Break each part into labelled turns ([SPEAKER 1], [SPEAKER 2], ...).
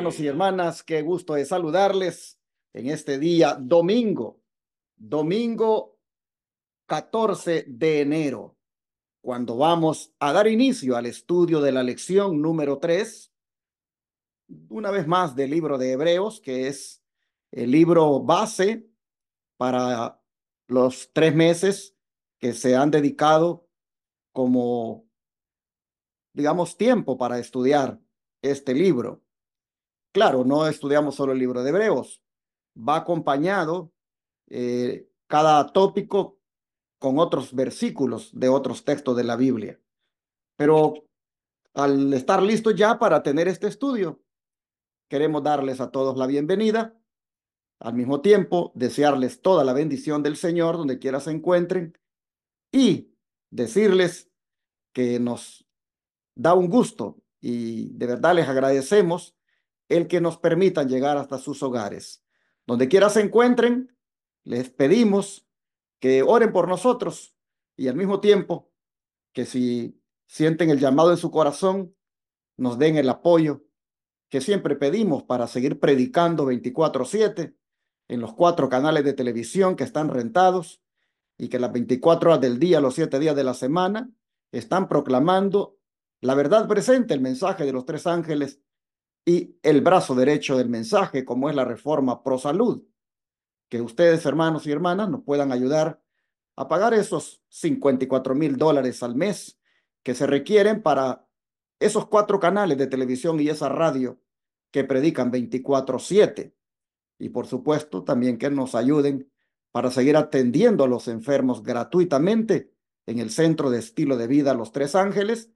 [SPEAKER 1] hermanos y hermanas, qué gusto de saludarles en este día domingo, domingo 14 de enero, cuando vamos a dar inicio al estudio de la lección número 3, una vez más del libro de Hebreos, que es el libro base para los tres meses que se han dedicado como, digamos, tiempo para estudiar este libro. Claro, no estudiamos solo el libro de Hebreos, va acompañado eh, cada tópico con otros versículos de otros textos de la Biblia. Pero al estar listos ya para tener este estudio, queremos darles a todos la bienvenida. Al mismo tiempo, desearles toda la bendición del Señor donde quiera se encuentren y decirles que nos da un gusto y de verdad les agradecemos el que nos permitan llegar hasta sus hogares. Donde quiera se encuentren, les pedimos que oren por nosotros y al mismo tiempo que si sienten el llamado en su corazón, nos den el apoyo que siempre pedimos para seguir predicando 24/7 en los cuatro canales de televisión que están rentados y que las 24 horas del día, los siete días de la semana, están proclamando la verdad presente, el mensaje de los tres ángeles y el brazo derecho del mensaje, como es la reforma pro salud. Que ustedes, hermanos y hermanas, nos puedan ayudar a pagar esos 54 mil dólares al mes que se requieren para esos cuatro canales de televisión y esa radio que predican 24/7. Y por supuesto, también que nos ayuden para seguir atendiendo a los enfermos gratuitamente en el Centro de Estilo de Vida Los Tres Ángeles,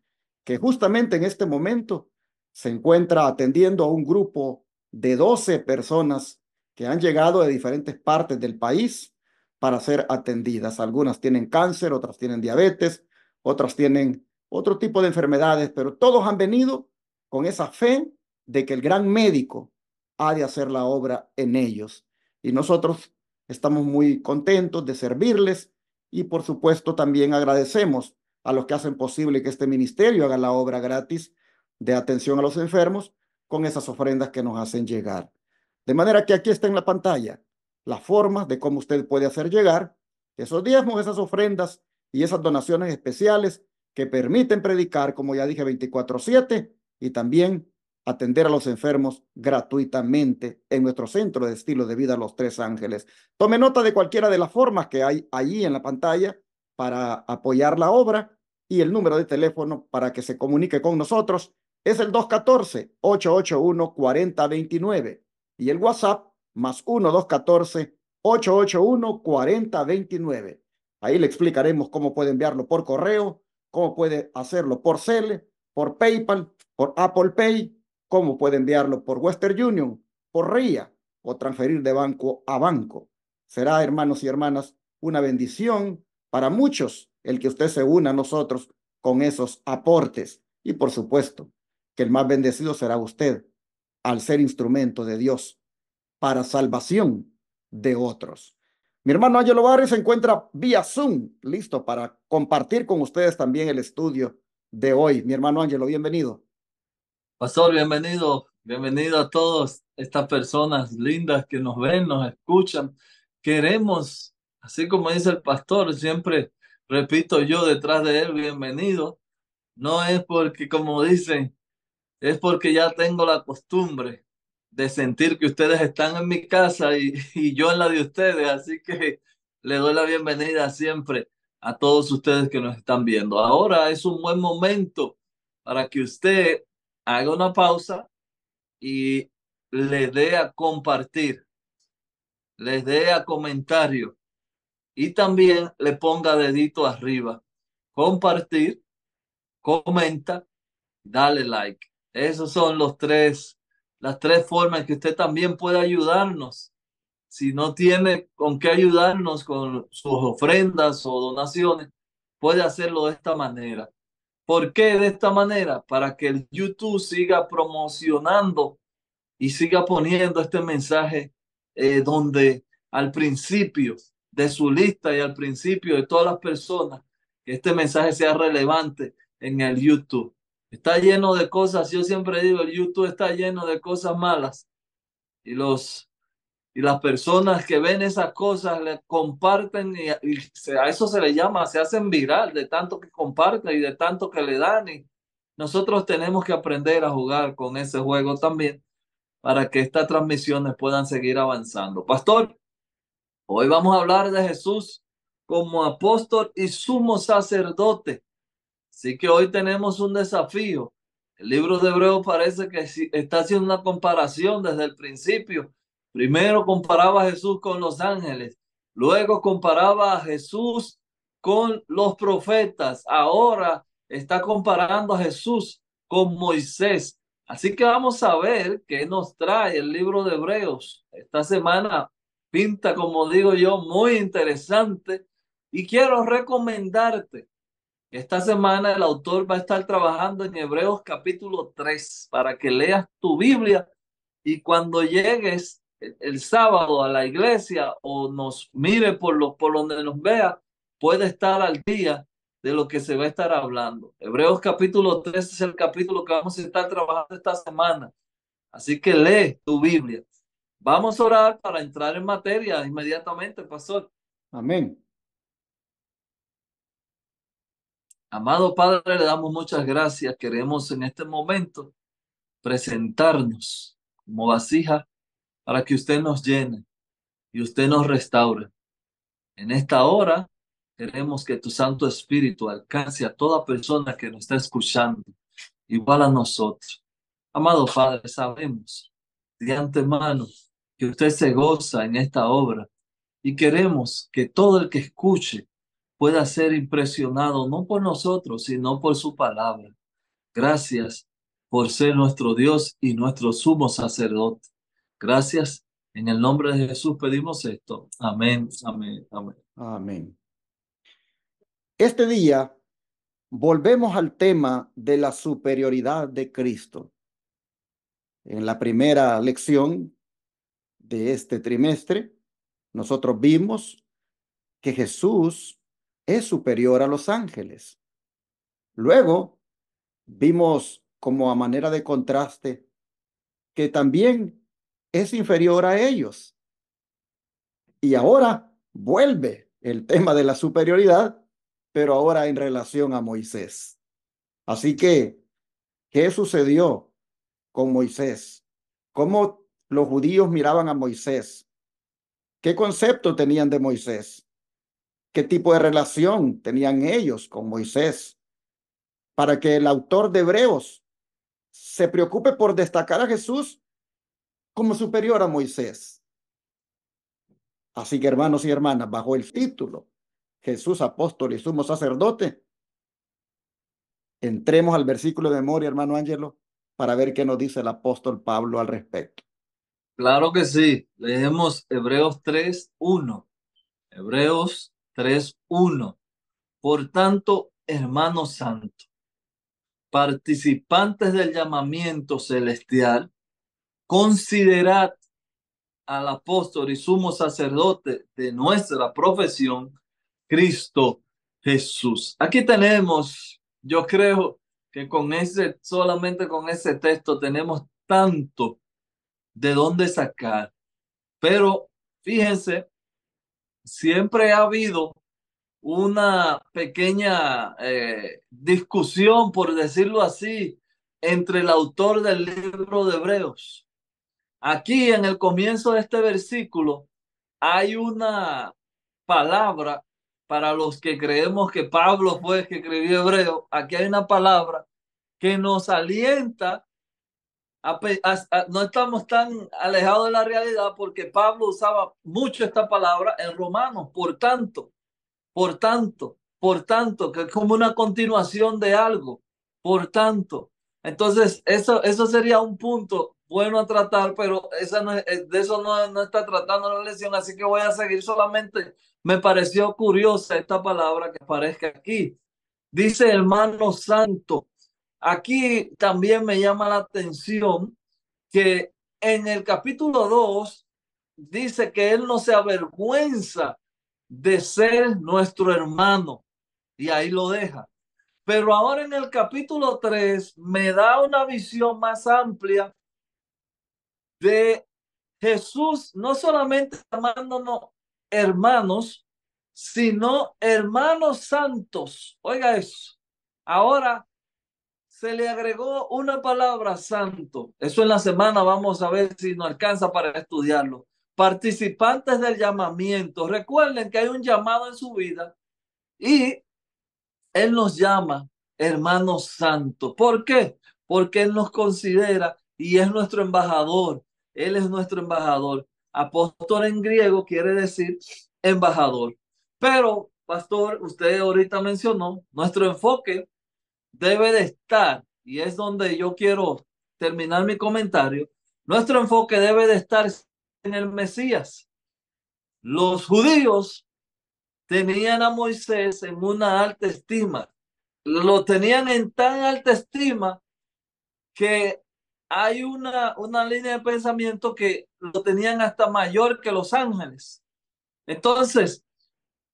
[SPEAKER 1] que justamente en este momento se encuentra atendiendo a un grupo de 12 personas que han llegado de diferentes partes del país para ser atendidas. Algunas tienen cáncer, otras tienen diabetes, otras tienen otro tipo de enfermedades, pero todos han venido con esa fe de que el gran médico ha de hacer la obra en ellos. Y nosotros estamos muy contentos de servirles y por supuesto también agradecemos a los que hacen posible que este ministerio haga la obra gratis de atención a los enfermos con esas ofrendas que nos hacen llegar. De manera que aquí está en la pantalla la forma de cómo usted puede hacer llegar esos diezmos, esas ofrendas y esas donaciones especiales que permiten predicar, como ya dije, 24/7 y también atender a los enfermos gratuitamente en nuestro centro de estilo de vida Los Tres Ángeles. Tome nota de cualquiera de las formas que hay allí en la pantalla para apoyar la obra y el número de teléfono para que se comunique con nosotros es el 214-881-4029 y el WhatsApp más 1-214-881-4029. Ahí le explicaremos cómo puede enviarlo por correo, cómo puede hacerlo por cel, por PayPal, por Apple Pay, cómo puede enviarlo por Western Union, por RIA o transferir de banco a banco. Será, hermanos y hermanas, una bendición para muchos el que usted se una a nosotros con esos aportes. Y por supuesto, que el más bendecido será usted al ser instrumento de Dios para salvación de otros. Mi hermano Angelo Barrio se encuentra vía Zoom, listo para compartir con ustedes también el estudio de hoy. Mi hermano Angelo, bienvenido.
[SPEAKER 2] Pastor, bienvenido. Bienvenido a todas estas personas lindas que nos ven, nos escuchan. Queremos, así como dice el pastor, siempre repito yo detrás de él, bienvenido. No es porque, como dicen, es porque ya tengo la costumbre de sentir que ustedes están en mi casa y, yo en la de ustedes. Así que le doy la bienvenida siempre a todos ustedes que nos están viendo. Ahora es un buen momento para que usted haga una pausa y le dé a compartir, Le dé a comentario y también le ponga dedito arriba. Compartir, comenta, dale like. Esos son los tres, las tres formas en que usted también puede ayudarnos. Si no tiene con qué ayudarnos con sus ofrendas o donaciones, puede hacerlo de esta manera. ¿Por qué de esta manera? Para que el YouTube siga promocionando y siga poniendo este mensaje eh, donde al principio de su lista y al principio de todas las personas, que este mensaje sea relevante en el YouTube. Está lleno de cosas, yo siempre digo, el YouTube está lleno de cosas malas. Y, los, y las personas que ven esas cosas le comparten y, a eso se le llama, se hacen viral de tanto que comparten y de tanto que le dan. Y nosotros tenemos que aprender a jugar con ese juego también para que estas transmisiones puedan seguir avanzando. Pastor, hoy vamos a hablar de Jesús como apóstol y sumo sacerdote. Así que hoy tenemos un desafío. El libro de Hebreos parece que está haciendo una comparación desde el principio. Primero comparaba a Jesús con los ángeles, luego comparaba a Jesús con los profetas, ahora está comparando a Jesús con Moisés. Así que vamos a ver qué nos trae el libro de Hebreos. Esta semana pinta, como digo yo, muy interesante y quiero recomendarte esta semana el autor va a estar trabajando en Hebreos capítulo 3 para que leas tu Biblia y cuando llegues el, sábado a la iglesia o nos mire por, por donde nos vea, puede estar al día de lo que se va a estar hablando. Hebreos capítulo 3 es el capítulo que vamos a estar trabajando esta semana. Así que lee tu Biblia. Vamos a orar para entrar en materia inmediatamente, pastor. Amén. Amado Padre, le damos muchas gracias. Queremos en este momento presentarnos como vasija para que usted nos llene y usted nos restaure. En esta hora queremos que tu Santo Espíritu alcance a toda persona que nos está escuchando, igual a nosotros. Amado Padre, sabemos de antemano que usted se goza en esta obra y queremos que todo el que escuche pueda ser impresionado no por nosotros, sino por su palabra. Gracias por ser nuestro Dios y nuestro sumo sacerdote. Gracias. En el nombre de Jesús pedimos esto. Amén, amén, amén. Amén.
[SPEAKER 1] Este día volvemos al tema de la superioridad de Cristo. En la primera lección de este trimestre, nosotros vimos que Jesús es superior a los ángeles. Luego, vimos como a manera de contraste que también es inferior a ellos. Y ahora vuelve el tema de la superioridad, pero ahora en relación a Moisés. Así que, ¿qué sucedió con Moisés? ¿Cómo los judíos miraban a Moisés? ¿Qué concepto tenían de Moisés? qué tipo de relación tenían ellos con Moisés, para que el autor de Hebreos se preocupe por destacar a Jesús como superior a Moisés. Así que hermanos y hermanas, bajo el título Jesús apóstol y sumo sacerdote, entremos al versículo de memoria, hermano Ángelo, para ver qué nos dice el apóstol Pablo al respecto.
[SPEAKER 2] Claro que sí. Leemos Hebreos 3:1. Hebreos 3.1. Por tanto, hermano santo, participantes del llamamiento celestial, considerad al apóstol y sumo sacerdote de nuestra profesión, Cristo Jesús. Aquí tenemos, yo creo que con ese, solamente con ese texto tenemos tanto de dónde sacar. Pero fíjense siempre ha habido una pequeña eh, discusión, por decirlo así, entre el autor del libro de Hebreos. Aquí en el comienzo de este versículo hay una palabra para los que creemos que Pablo fue el que escribió Hebreo. Aquí hay una palabra que nos alienta no estamos tan alejados de la realidad porque Pablo usaba mucho esta palabra en Romanos, por tanto, por tanto, por tanto, que es como una continuación de algo, por tanto. Entonces, eso, eso sería un punto bueno a tratar, pero esa eh, de eso no, no está tratando la lección, así que voy a seguir solamente. Me pareció curiosa esta palabra que aparezca aquí. Dice hermano santo, Aquí también me llama la atención que en el capítulo 2 dice que él no se avergüenza de ser nuestro hermano y ahí lo deja. Pero ahora en el capítulo 3 me da una visión más amplia de Jesús no solamente llamándonos hermanos, sino hermanos santos. Oiga eso. Ahora se le agregó una palabra santo. Eso en la semana vamos a ver si nos alcanza para estudiarlo. Participantes del llamamiento. Recuerden que hay un llamado en su vida y Él nos llama hermanos santos. ¿Por qué? Porque Él nos considera y es nuestro embajador. Él es nuestro embajador. Apóstol en griego quiere decir embajador. Pero, pastor, usted ahorita mencionó, nuestro enfoque debe de estar, y es donde yo quiero terminar mi comentario, nuestro enfoque debe de estar en el Mesías. Los judíos tenían a Moisés en una alta estima. Lo tenían en tan alta estima que hay una, una línea de pensamiento que lo tenían hasta mayor que los ángeles. Entonces,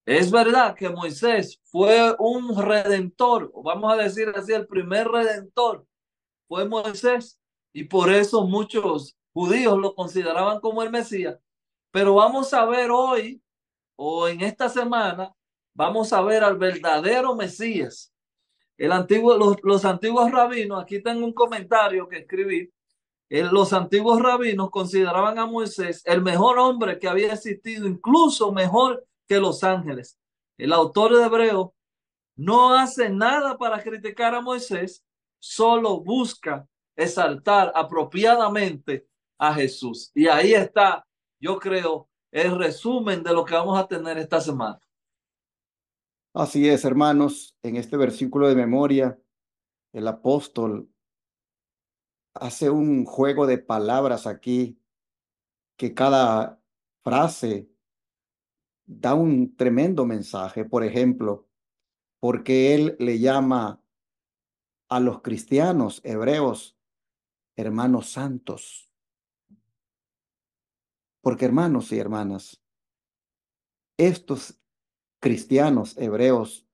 [SPEAKER 2] es verdad que Moisés fue un redentor, vamos a decir así, el primer redentor fue Moisés y por eso muchos judíos lo consideraban como el Mesías. Pero vamos a ver hoy o en esta semana, vamos a ver al verdadero Mesías. El antiguo, los, los antiguos rabinos, aquí tengo un comentario que escribí, eh, los antiguos rabinos consideraban a Moisés el mejor hombre que había existido, incluso mejor los ángeles. El autor de Hebreo no hace nada para criticar a Moisés, solo busca exaltar apropiadamente a Jesús. Y ahí está, yo creo, el resumen de lo que vamos a tener esta semana.
[SPEAKER 1] Así es, hermanos, en este versículo de memoria, el apóstol hace un juego de palabras aquí, que cada frase da un tremendo mensaje, por ejemplo, porque él le llama a los cristianos hebreos hermanos santos. Porque hermanos y hermanas, estos cristianos hebreos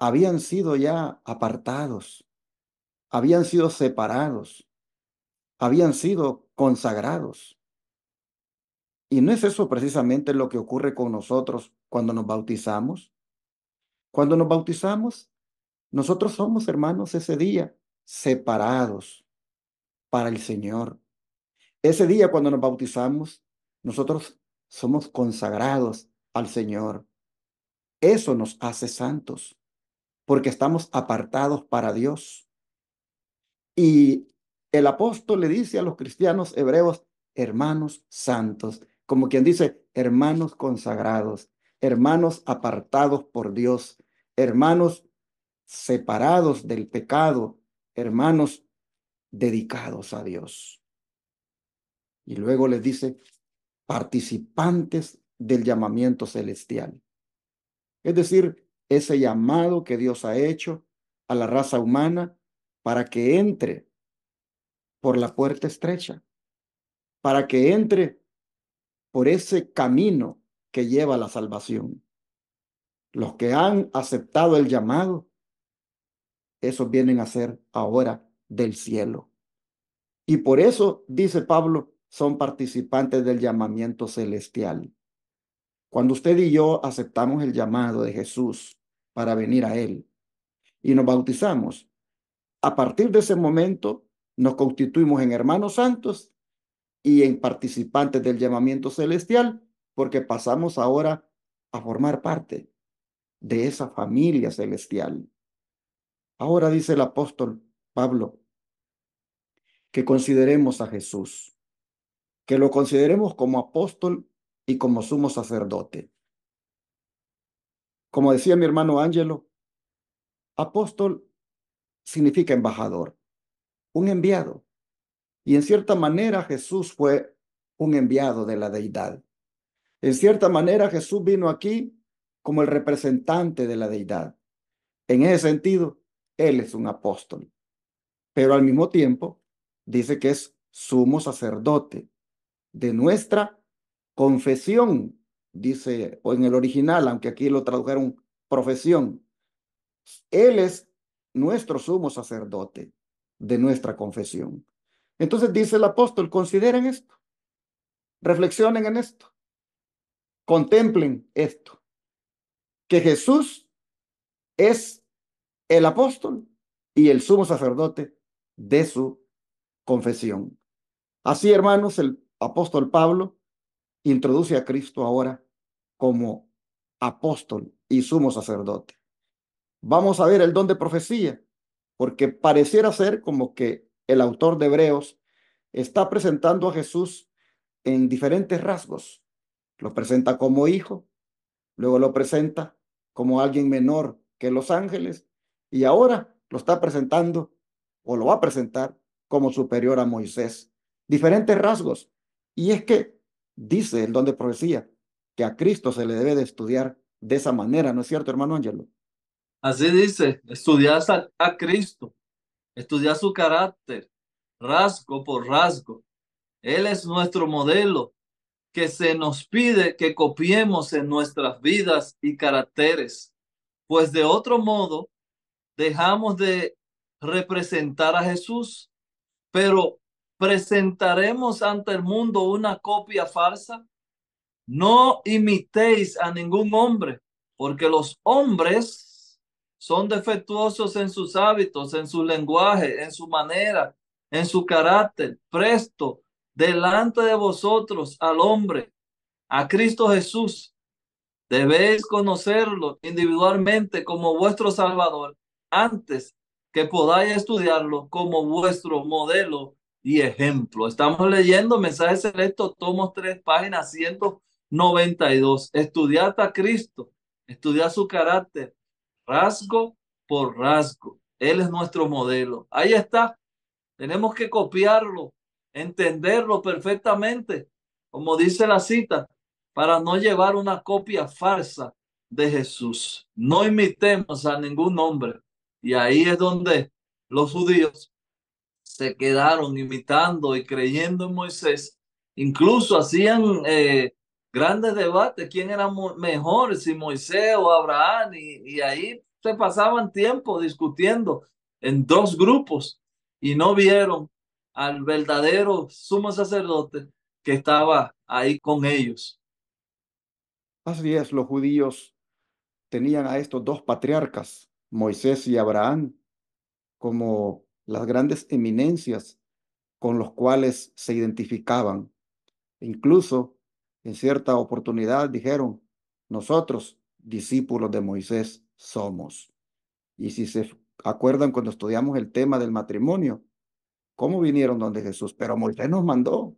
[SPEAKER 1] habían sido ya apartados, habían sido separados, habían sido consagrados. Y no es eso precisamente lo que ocurre con nosotros cuando nos bautizamos. Cuando nos bautizamos, nosotros somos hermanos ese día, separados para el Señor. Ese día cuando nos bautizamos, nosotros somos consagrados al Señor. Eso nos hace santos, porque estamos apartados para Dios. Y el apóstol le dice a los cristianos hebreos, hermanos santos, como quien dice, hermanos consagrados, hermanos apartados por Dios, hermanos separados del pecado, hermanos dedicados a Dios. Y luego les dice, participantes del llamamiento celestial. Es decir, ese llamado que Dios ha hecho a la raza humana para que entre por la puerta estrecha, para que entre por ese camino que lleva a la salvación. Los que han aceptado el llamado, esos vienen a ser ahora del cielo. Y por eso, dice Pablo, son participantes del llamamiento celestial. Cuando usted y yo aceptamos el llamado de Jesús para venir a Él y nos bautizamos, a partir de ese momento nos constituimos en hermanos santos y en participantes del llamamiento celestial, porque pasamos ahora a formar parte de esa familia celestial. Ahora dice el apóstol Pablo, que consideremos a Jesús, que lo consideremos como apóstol y como sumo sacerdote. Como decía mi hermano Ángelo, apóstol significa embajador, un enviado. Y en cierta manera Jesús fue un enviado de la deidad. En cierta manera Jesús vino aquí como el representante de la deidad. En ese sentido, Él es un apóstol. Pero al mismo tiempo, dice que es sumo sacerdote de nuestra confesión, dice, o en el original, aunque aquí lo tradujeron profesión. Él es nuestro sumo sacerdote de nuestra confesión. Entonces dice el apóstol, consideren esto, reflexionen en esto, contemplen esto, que Jesús es el apóstol y el sumo sacerdote de su confesión. Así, hermanos, el apóstol Pablo introduce a Cristo ahora como apóstol y sumo sacerdote. Vamos a ver el don de profecía, porque pareciera ser como que el autor de Hebreos, está presentando a Jesús en diferentes rasgos. Lo presenta como hijo, luego lo presenta como alguien menor que los ángeles y ahora lo está presentando o lo va a presentar como superior a Moisés. Diferentes rasgos. Y es que dice el don de profecía que a Cristo se le debe de estudiar de esa manera, ¿no es cierto, hermano Ángelo?
[SPEAKER 2] Así dice, estudias a Cristo estudiar su carácter, rasgo por rasgo. Él es nuestro modelo que se nos pide que copiemos en nuestras vidas y caracteres, pues de otro modo dejamos de representar a Jesús, pero presentaremos ante el mundo una copia falsa. No imitéis a ningún hombre, porque los hombres son defectuosos en sus hábitos, en su lenguaje, en su manera, en su carácter, presto delante de vosotros al hombre, a Cristo Jesús. Debéis conocerlo individualmente como vuestro Salvador antes que podáis estudiarlo como vuestro modelo y ejemplo. Estamos leyendo Mensajes Selectos, tomos 3, página 192. Estudiad a Cristo, estudiad su carácter, rasgo por rasgo. Él es nuestro modelo. Ahí está. Tenemos que copiarlo, entenderlo perfectamente, como dice la cita, para no llevar una copia falsa de Jesús. No imitemos a ningún hombre. Y ahí es donde los judíos se quedaron imitando y creyendo en Moisés. Incluso hacían eh, grandes debates, quién era mejor, si Moisés o Abraham, y, ahí se pasaban tiempo discutiendo en dos grupos y no vieron al verdadero sumo sacerdote que estaba ahí con
[SPEAKER 1] ellos. Así es, los judíos tenían a estos dos patriarcas, Moisés y Abraham, como las grandes eminencias con los cuales se identificaban. Incluso en cierta oportunidad dijeron, nosotros discípulos de Moisés somos. Y si se acuerdan cuando estudiamos el tema del matrimonio, ¿cómo vinieron donde Jesús? Pero Moisés nos mandó. O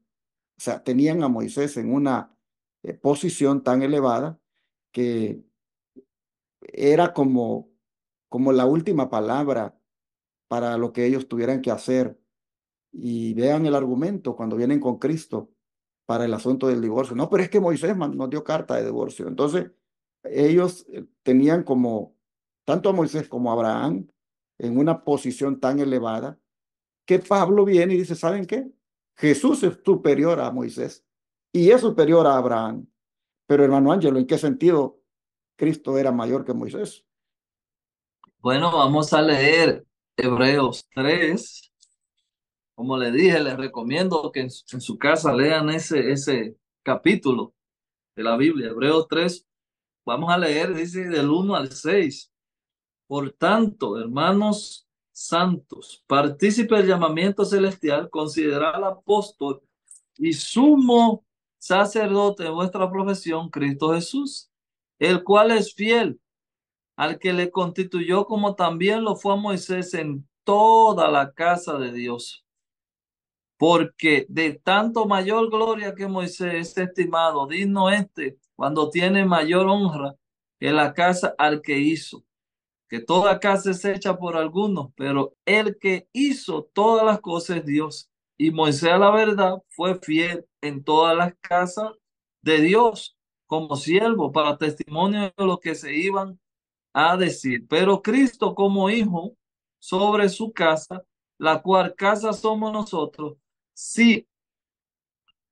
[SPEAKER 1] sea, tenían a Moisés en una eh, posición tan elevada que era como, como la última palabra para lo que ellos tuvieran que hacer. Y vean el argumento cuando vienen con Cristo para el asunto del divorcio. No, pero es que Moisés nos dio carta de divorcio. Entonces, ellos eh, tenían como, tanto a Moisés como a Abraham, en una posición tan elevada, que Pablo viene y dice, ¿saben qué? Jesús es superior a Moisés y es superior a Abraham. Pero hermano Ángelo, ¿en qué sentido Cristo era mayor que Moisés?
[SPEAKER 2] Bueno, vamos a leer Hebreos 3, como le dije, les recomiendo que en, su casa lean ese, ese capítulo de la Biblia, Hebreos 3. Vamos a leer, dice del 1 al 6. Por tanto, hermanos santos, partícipe del llamamiento celestial, considerad al apóstol y sumo sacerdote de vuestra profesión, Cristo Jesús, el cual es fiel al que le constituyó como también lo fue a Moisés en toda la casa de Dios, porque de tanto mayor gloria que Moisés es estimado, digno este, cuando tiene mayor honra que la casa al que hizo. Que toda casa es hecha por algunos, pero el que hizo todas las cosas es Dios. Y Moisés, la verdad, fue fiel en todas las casas de Dios como siervo para testimonio de lo que se iban a decir. Pero Cristo como hijo sobre su casa, la cual casa somos nosotros, si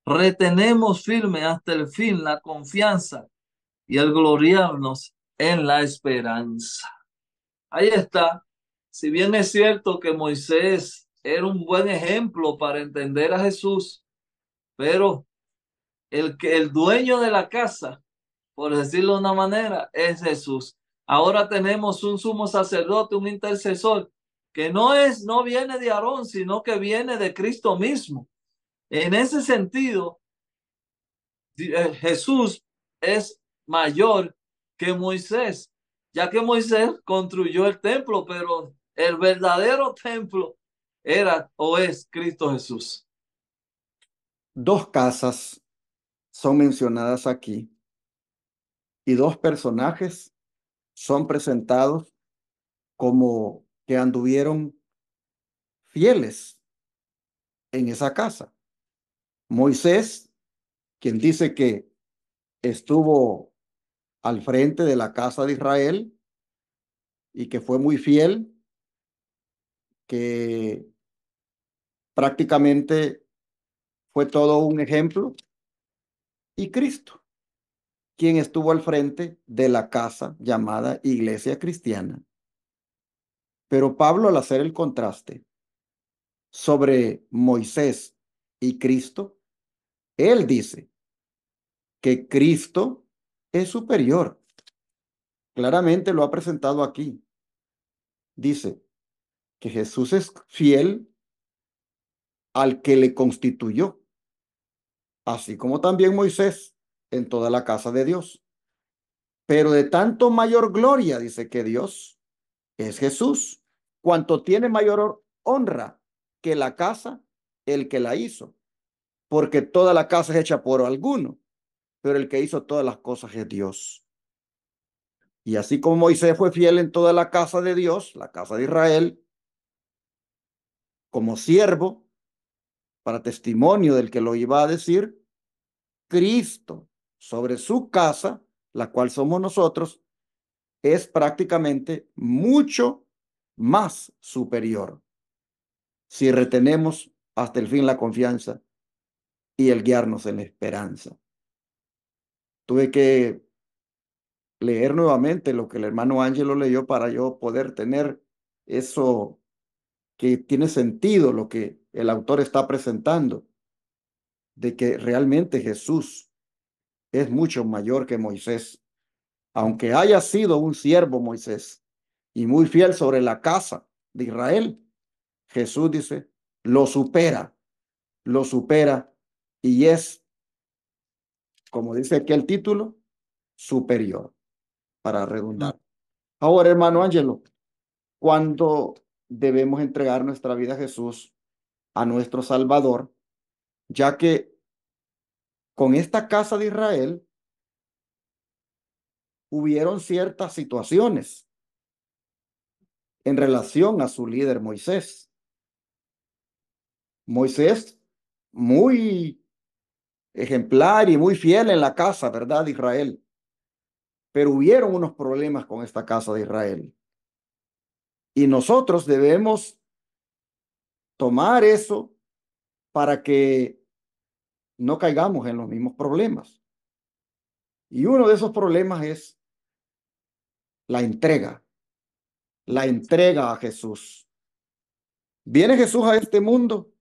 [SPEAKER 2] retenemos firme hasta el fin la confianza y el gloriarnos en la esperanza. Ahí está. Si bien es cierto que Moisés era un buen ejemplo para entender a Jesús, pero el, que, el dueño de la casa, por decirlo de una manera, es Jesús. Ahora tenemos un sumo sacerdote, un intercesor, que no es, no viene de Aarón, sino que viene de Cristo mismo. En ese sentido, eh, Jesús es mayor que Moisés, ya que Moisés construyó el templo, pero el verdadero templo era o
[SPEAKER 1] es Cristo Jesús. Dos casas son mencionadas aquí y dos personajes son presentados como que anduvieron fieles en esa casa. Moisés, quien dice que estuvo al frente de la casa de Israel y que fue muy fiel, que prácticamente fue todo un ejemplo, y Cristo, quien estuvo al frente de la casa llamada Iglesia Cristiana pero Pablo al hacer el contraste sobre Moisés y Cristo, él dice que Cristo es superior. Claramente lo ha presentado aquí. Dice que Jesús es fiel al que le constituyó, así como también Moisés en toda la casa de Dios. Pero de tanto mayor gloria, dice que Dios es Jesús. Cuanto tiene mayor honra que la casa, el que la hizo, porque toda la casa es hecha por alguno, pero el que hizo todas las cosas es Dios. Y así como Moisés fue fiel en toda la casa de Dios, la casa de Israel, como siervo, para testimonio del que lo iba a decir, Cristo sobre su casa, la cual somos nosotros, es prácticamente mucho más superior si retenemos hasta el fin la confianza y el guiarnos en la esperanza. Tuve que leer nuevamente lo que el hermano Ángelo leyó para yo poder tener eso que tiene sentido lo que el autor está presentando, de que realmente Jesús es mucho mayor que Moisés aunque haya sido un siervo Moisés y muy fiel sobre la casa de Israel, Jesús dice, lo supera, lo supera y es, como dice aquí el título, superior, para redundar. Ahora, hermano Ángelo, cuando debemos entregar nuestra vida a Jesús, a nuestro Salvador, ya que con esta casa de Israel hubieron ciertas situaciones en relación a su líder Moisés. Moisés, muy ejemplar y muy fiel en la casa, ¿verdad? De Israel. Pero hubieron unos problemas con esta casa de Israel. Y nosotros debemos tomar eso para que no caigamos en los mismos problemas. Y uno de esos problemas es la entrega, la entrega a Jesús. Viene Jesús a este mundo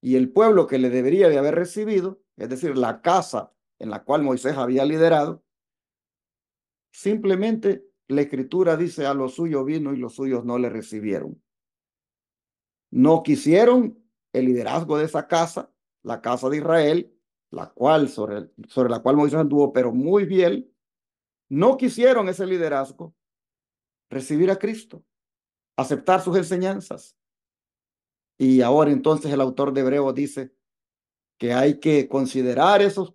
[SPEAKER 1] y el pueblo que le debería de haber recibido, es decir, la casa en la cual Moisés había liderado, simplemente la escritura dice a los suyos vino y los suyos no le recibieron. No quisieron el liderazgo de esa casa, la casa de Israel, la cual, sobre, la cual Moisés anduvo, pero muy bien, no quisieron ese liderazgo, recibir a Cristo, aceptar sus enseñanzas. Y ahora entonces el autor de Hebreo dice que hay que considerar esos,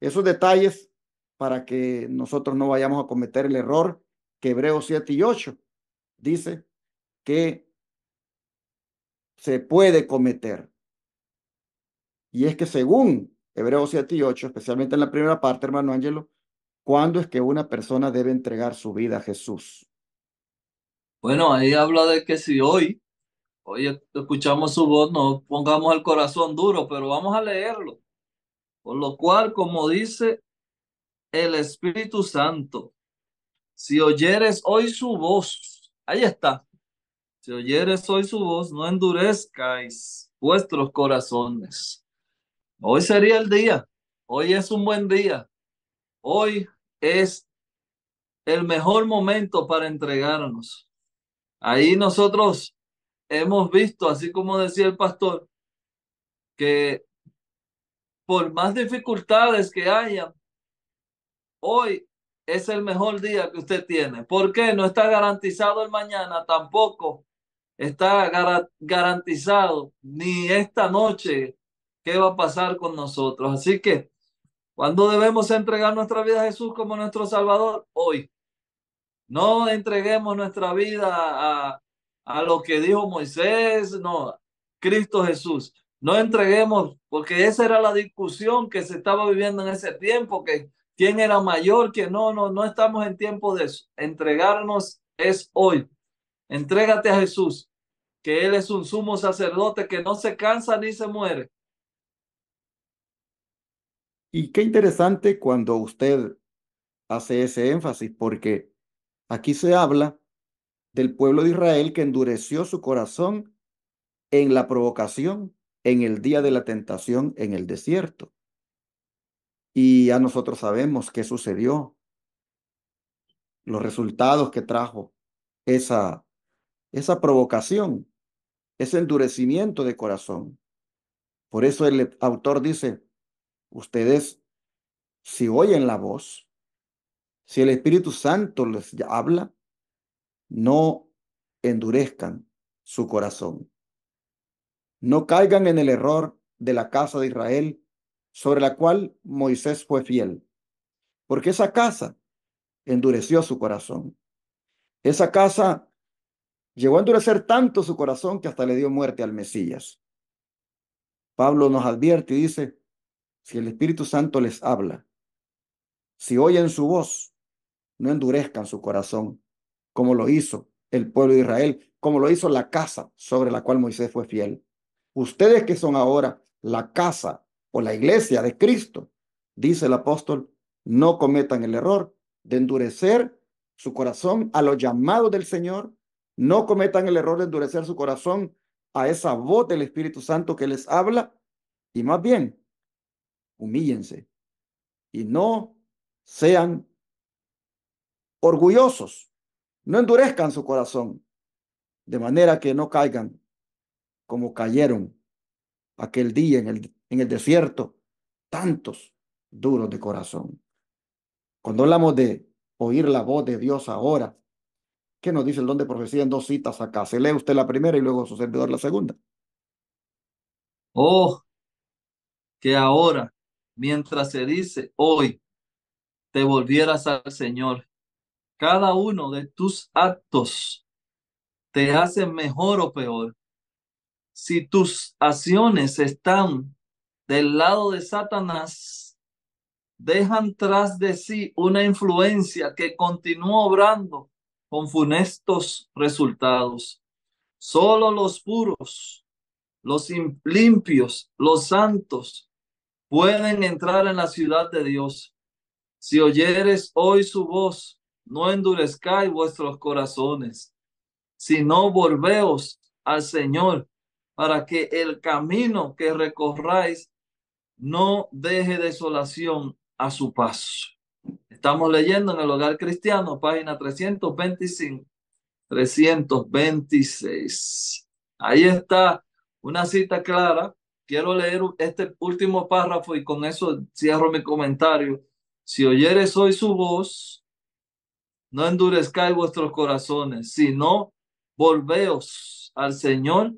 [SPEAKER 1] esos detalles para que nosotros no vayamos a cometer el error que Hebreos 7 y 8 dice que se puede cometer. Y es que según Hebreos 7 y 8, especialmente en la primera parte, hermano Ángelo, ¿cuándo es que una persona debe entregar su vida a Jesús?
[SPEAKER 2] Bueno, ahí habla de que si hoy, hoy escuchamos su voz, no pongamos el corazón duro, pero vamos a leerlo. Por lo cual, como dice el Espíritu Santo, si oyeres hoy su voz, ahí está. Si oyeres hoy su voz, no endurezcáis vuestros corazones Hoy sería el día. Hoy es un buen día. Hoy es el mejor momento para entregarnos. Ahí nosotros hemos visto, así como decía el pastor, que por más dificultades que haya, hoy es el mejor día que usted tiene. ¿Por qué? No está garantizado el mañana, tampoco está garantizado ni esta noche qué va a pasar con nosotros. Así que, ¿cuándo debemos entregar nuestra vida a Jesús como nuestro Salvador? Hoy. No entreguemos nuestra vida a, lo que dijo Moisés, no, Cristo Jesús. No entreguemos, porque esa era la discusión que se estaba viviendo en ese tiempo, que quién era mayor, que no, no, no estamos en tiempo de eso. Entregarnos es hoy. Entrégate a Jesús, que Él es un sumo sacerdote que no se cansa ni se muere.
[SPEAKER 1] Y qué interesante cuando usted hace ese énfasis, porque aquí se habla del pueblo de Israel que endureció su corazón en la provocación, en el día de la tentación en el desierto. Y ya nosotros sabemos qué sucedió, los resultados que trajo esa, esa provocación, ese endurecimiento de corazón. Por eso el autor dice, Ustedes, si oyen la voz, si el Espíritu Santo les habla, no endurezcan su corazón. No caigan en el error de la casa de Israel sobre la cual Moisés fue fiel, porque esa casa endureció su corazón. Esa casa llegó a endurecer tanto su corazón que hasta le dio muerte al Mesías. Pablo nos advierte y dice, si el Espíritu Santo les habla, si oyen su voz, no endurezcan su corazón, como lo hizo el pueblo de Israel, como lo hizo la casa sobre la cual Moisés fue fiel. Ustedes que son ahora la casa o la iglesia de Cristo, dice el apóstol, no cometan el error de endurecer su corazón a los llamados del Señor, no cometan el error de endurecer su corazón a esa voz del Espíritu Santo que les habla, y más bien humíllense y no sean orgullosos, no endurezcan su corazón, de manera que no caigan como cayeron aquel día en el, en el desierto tantos duros de corazón. Cuando hablamos de oír la voz de Dios ahora, ¿qué nos dice el don de profecía en dos citas acá? Se lee usted la primera y luego su servidor la segunda.
[SPEAKER 2] Oh, que ahora mientras se dice hoy, te volvieras al Señor. Cada uno de tus actos te hace mejor o peor. Si tus acciones están del lado de Satanás, dejan tras de sí una influencia que continúa obrando con funestos resultados. Solo los puros, los limpios, los santos, pueden entrar en la ciudad de Dios. Si oyeres hoy su voz, no endurezcáis vuestros corazones, sino volveos al Señor para que el camino que recorráis no deje desolación a su paso. Estamos leyendo en el Hogar Cristiano, página 325, 326. Ahí está una cita clara quiero leer este último párrafo y con eso cierro mi comentario. Si oyeres hoy su voz, no endurezcáis vuestros corazones, sino volveos al Señor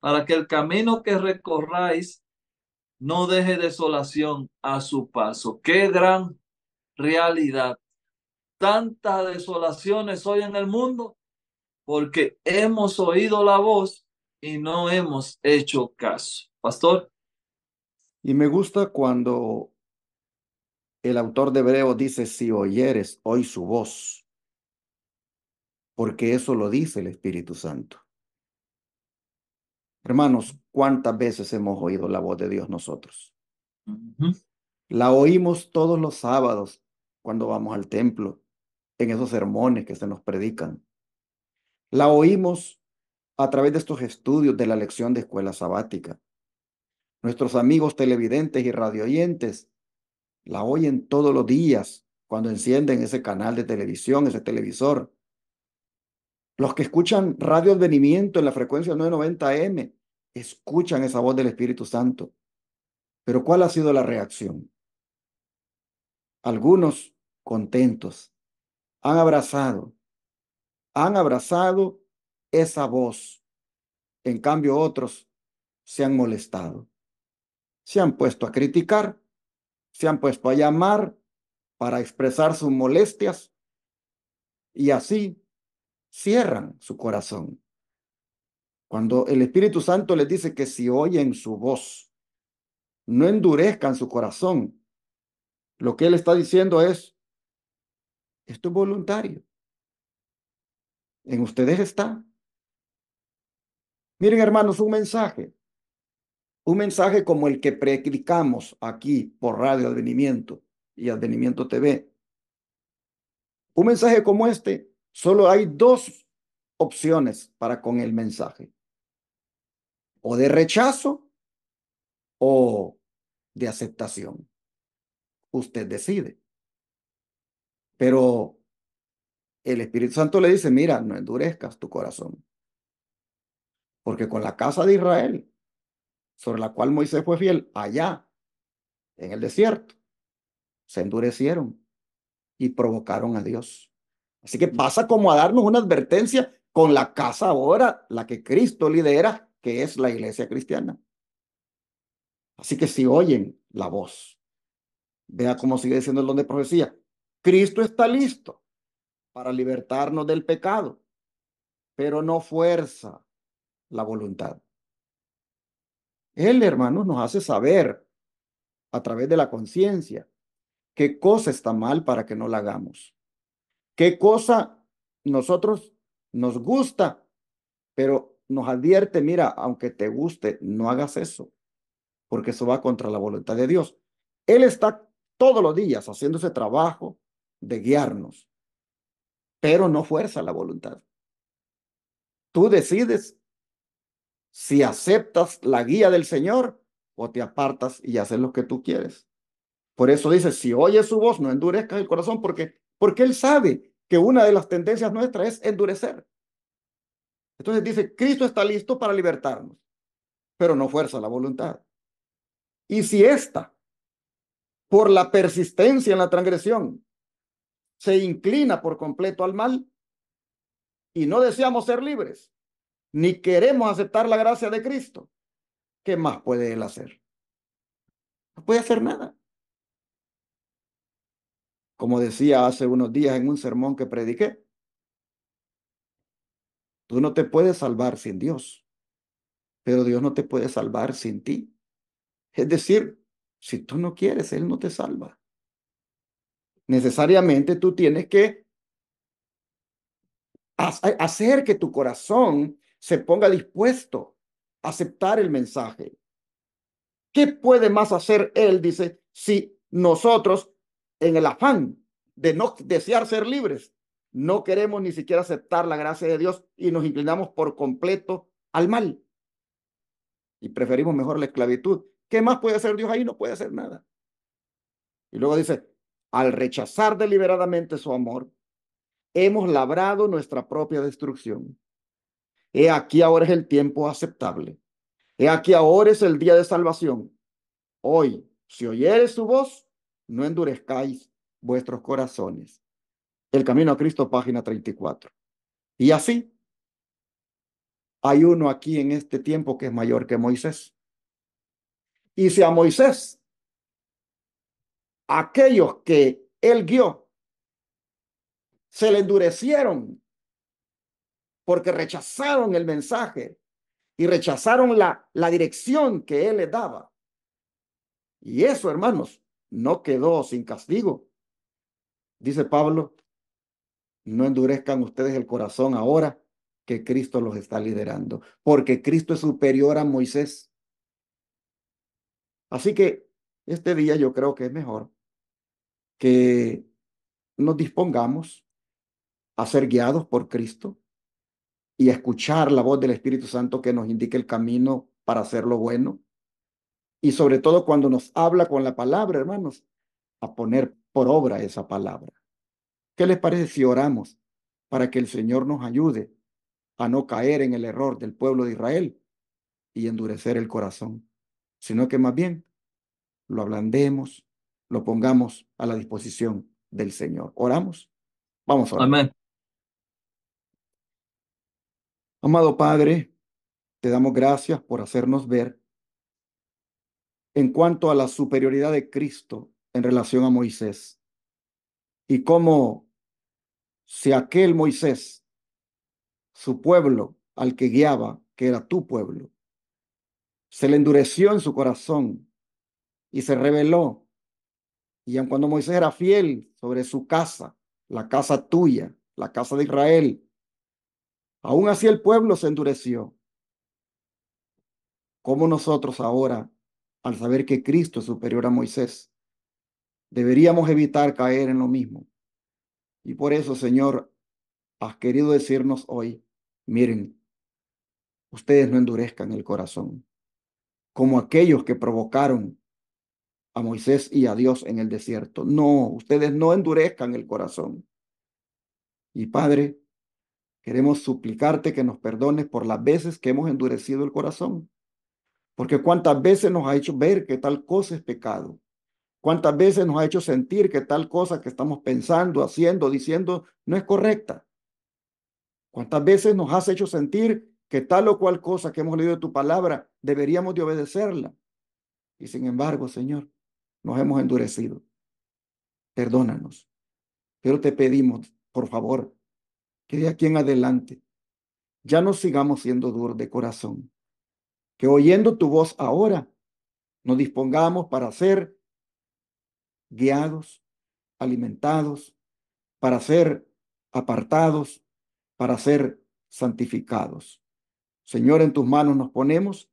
[SPEAKER 2] para que el camino que recorráis no deje desolación a su paso. Qué gran realidad. Tantas desolaciones hoy en el mundo porque hemos oído la voz y no hemos hecho
[SPEAKER 1] caso. Pastor. Y me gusta cuando el autor de Hebreo dice, si oyeres hoy su voz, porque eso lo dice el Espíritu Santo. Hermanos, ¿cuántas veces hemos oído la voz de Dios nosotros? La oímos todos los sábados cuando vamos al templo, en esos sermones que se nos predican. La oímos a través de estos estudios de la lección de escuela sabática. Nuestros amigos televidentes y radioyentes la oyen todos los días cuando encienden ese canal de televisión, ese televisor. Los que escuchan Radio Advenimiento en la frecuencia 990M escuchan esa voz del Espíritu Santo. Pero ¿cuál ha sido la reacción? Algunos contentos han abrazado, han abrazado esa voz. En cambio otros se han molestado se han puesto a criticar, se han puesto a llamar para expresar sus molestias y así cierran su corazón. Cuando el Espíritu Santo les dice que si oyen su voz, no endurezcan su corazón, lo que él está diciendo es, esto es voluntario. En ustedes está. Miren hermanos, un mensaje un mensaje como el que predicamos aquí por Radio Advenimiento y Advenimiento TV. Un mensaje como este, solo hay dos opciones para con el mensaje. O de rechazo o de aceptación. Usted decide. Pero el Espíritu Santo le dice, mira, no endurezcas tu corazón. Porque con la casa de Israel sobre la cual Moisés fue fiel allá, en el desierto, se endurecieron y provocaron a Dios. Así que pasa como a darnos una advertencia con la casa ahora, la que Cristo lidera, que es la iglesia cristiana. Así que si oyen la voz, vea cómo sigue diciendo el don de profecía. Cristo está listo para libertarnos del pecado, pero no fuerza la voluntad. Él, hermanos, nos hace saber a través de la conciencia qué cosa está mal para que no la hagamos, qué cosa nosotros nos gusta, pero nos advierte, mira, aunque te guste, no hagas eso, porque eso va contra la voluntad de Dios. Él está todos los días haciéndose trabajo de guiarnos, pero no fuerza la voluntad. Tú decides si aceptas la guía del Señor o te apartas y haces lo que tú quieres. Por eso dice, si oyes su voz, no endurezcas el corazón, porque, porque Él sabe que una de las tendencias nuestras es endurecer. Entonces dice, Cristo está listo para libertarnos, pero no fuerza la voluntad. Y si ésta, por la persistencia en la transgresión, se inclina por completo al mal y no deseamos ser libres, ni queremos aceptar la gracia de Cristo, ¿qué más puede Él hacer? No puede hacer nada. Como decía hace unos días en un sermón que prediqué, tú no te puedes salvar sin Dios, pero Dios no te puede salvar sin ti. Es decir, si tú no quieres, Él no te salva. Necesariamente tú tienes que hacer que tu corazón se ponga dispuesto a aceptar el mensaje. ¿Qué puede más hacer él, dice, si nosotros, en el afán de no desear ser libres, no queremos ni siquiera aceptar la gracia de Dios y nos inclinamos por completo al mal? Y preferimos mejor la esclavitud. ¿Qué más puede hacer Dios ahí? No puede hacer nada. Y luego dice, al rechazar deliberadamente su amor, hemos labrado nuestra propia destrucción. He aquí ahora es el tiempo aceptable. He aquí ahora es el día de salvación. Hoy, si oyeres su voz, no endurezcáis vuestros corazones. El Camino a Cristo, página 34. Y así, hay uno aquí en este tiempo que es mayor que Moisés. Y si a Moisés, aquellos que él guió, se le endurecieron porque rechazaron el mensaje y rechazaron la, la dirección que él les daba. Y eso, hermanos, no quedó sin castigo. Dice Pablo, no endurezcan ustedes el corazón ahora que Cristo los está liderando, porque Cristo es superior a Moisés. Así que este día yo creo que es mejor que nos dispongamos a ser guiados por Cristo, y escuchar la voz del Espíritu Santo que nos indique el camino para hacer lo bueno. Y sobre todo cuando nos habla con la palabra, hermanos, a poner por obra esa palabra. ¿Qué les parece si oramos para que el Señor nos ayude a no caer en el error del pueblo de Israel y endurecer el corazón, sino que más bien lo ablandemos, lo pongamos a la disposición del Señor. Oramos. Vamos a orar. Amén. Amado Padre, te damos gracias por hacernos ver en cuanto a la superioridad de Cristo en relación a Moisés y cómo si aquel Moisés, su pueblo al que guiaba, que era tu pueblo, se le endureció en su corazón y se rebeló. Y aun cuando Moisés era fiel sobre su casa, la casa tuya, la casa de Israel, Aún así el pueblo se endureció. Como nosotros ahora, al saber que Cristo es superior a Moisés, deberíamos evitar caer en lo mismo? Y por eso, Señor, has querido decirnos hoy, miren, ustedes no endurezcan el corazón, como aquellos que provocaron a Moisés y a Dios en el desierto. No, ustedes no endurezcan el corazón. Y Padre, Queremos suplicarte que nos perdones por las veces que hemos endurecido el corazón. Porque cuántas veces nos ha hecho ver que tal cosa es pecado. Cuántas veces nos ha hecho sentir que tal cosa que estamos pensando, haciendo, diciendo no es correcta. Cuántas veces nos has hecho sentir que tal o cual cosa que hemos leído de tu palabra deberíamos de obedecerla. Y sin embargo, Señor, nos hemos endurecido. Perdónanos. Pero te pedimos, por favor, que de aquí en adelante ya no sigamos siendo duros de corazón, que oyendo tu voz ahora nos dispongamos para ser guiados, alimentados, para ser apartados, para ser santificados. Señor, en tus manos nos ponemos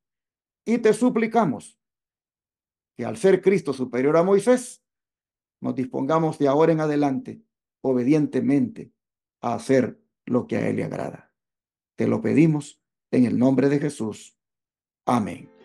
[SPEAKER 1] y te suplicamos que al ser Cristo superior a Moisés, nos dispongamos de ahora en adelante obedientemente a hacer lo que a Él le agrada. Te lo pedimos en el nombre de Jesús. Amén.